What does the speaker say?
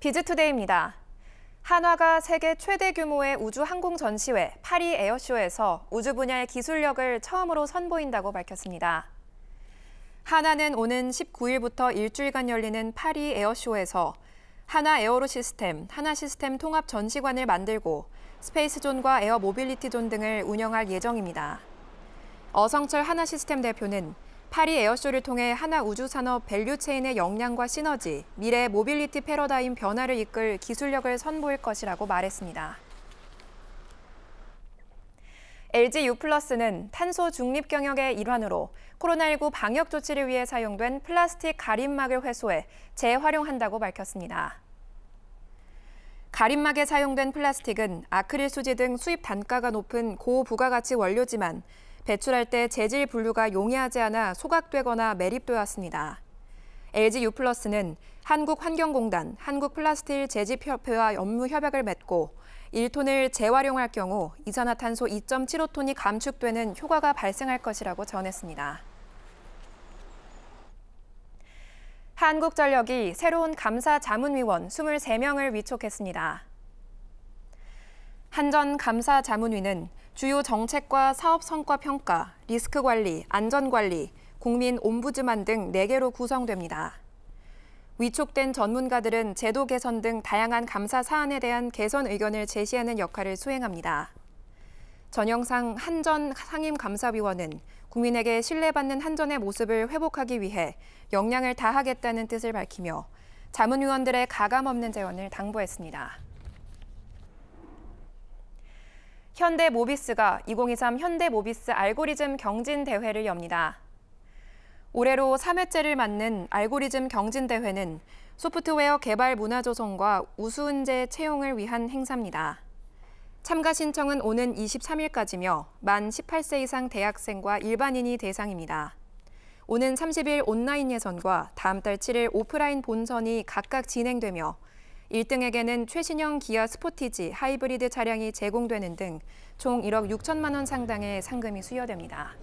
비즈투데이입니다. 한화가 세계 최대 규모의 우주 항공 전시회 파리 에어쇼에서 우주 분야의 기술력을 처음으로 선보인다고 밝혔습니다. 한화는 오는 19일부터 일주일간 열리는 파리 에어쇼에서 한화 에어로 시스템, 한화 시스템 통합 전시관을 만들고 스페이스존과 에어 모빌리티존 등을 운영할 예정입니다. 어성철 한화 시스템 대표는 파리 에어쇼를 통해 하나 우주산업 밸류체인의 역량과 시너지, 미래 모빌리티 패러다임 변화를 이끌 기술력을 선보일 것이라고 말했습니다. LG U+는 탄소 중립 경영의 일환으로 코로나19 방역 조치를 위해 사용된 플라스틱 가림막을 회수해 재활용한다고 밝혔습니다. 가림막에 사용된 플라스틱은 아크릴 수지 등 수입 단가가 높은 고부가가치 원료지만 배출할 때 재질 분류가 용이하지 않아 소각되거나 매립되었습니다. LG U+는 한국환경공단 한국플라스틱 재집협회와 업무 협약을 맺고 1톤을 재활용할 경우 이산화탄소 2.75톤이 감축되는 효과가 발생할 것이라고 전했습니다. 한국전력이 새로운 감사 자문위원 23명을 위촉했습니다. 한전 감사 자문위는 주요 정책과 사업 성과 평가, 리스크 관리, 안전 관리, 국민 옴부즈만 등 4개로 구성됩니다. 위촉된 전문가들은 제도 개선 등 다양한 감사 사안에 대한 개선 의견을 제시하는 역할을 수행합니다. 전영상 한전 상임감사위원은 국민에게 신뢰받는 한전의 모습을 회복하기 위해 역량을 다하겠다는 뜻을 밝히며 자문위원들의 가감 없는 재원을 당부했습니다. 현대모비스가 2023 현대모비스 알고리즘 경진 대회를 엽니다. 올해로 3회째를 맞는 알고리즘 경진 대회는 소프트웨어 개발 문화 조성과 우수은재 채용을 위한 행사입니다. 참가 신청은 오는 23일까지며 만 18세 이상 대학생과 일반인이 대상입니다. 오는 30일 온라인 예선과 다음 달 7일 오프라인 본선이 각각 진행되며 1등에게는 최신형 기아 스포티지 하이브리드 차량이 제공되는 등 총 1억 6천만 원 상당의 상금이 수여됩니다.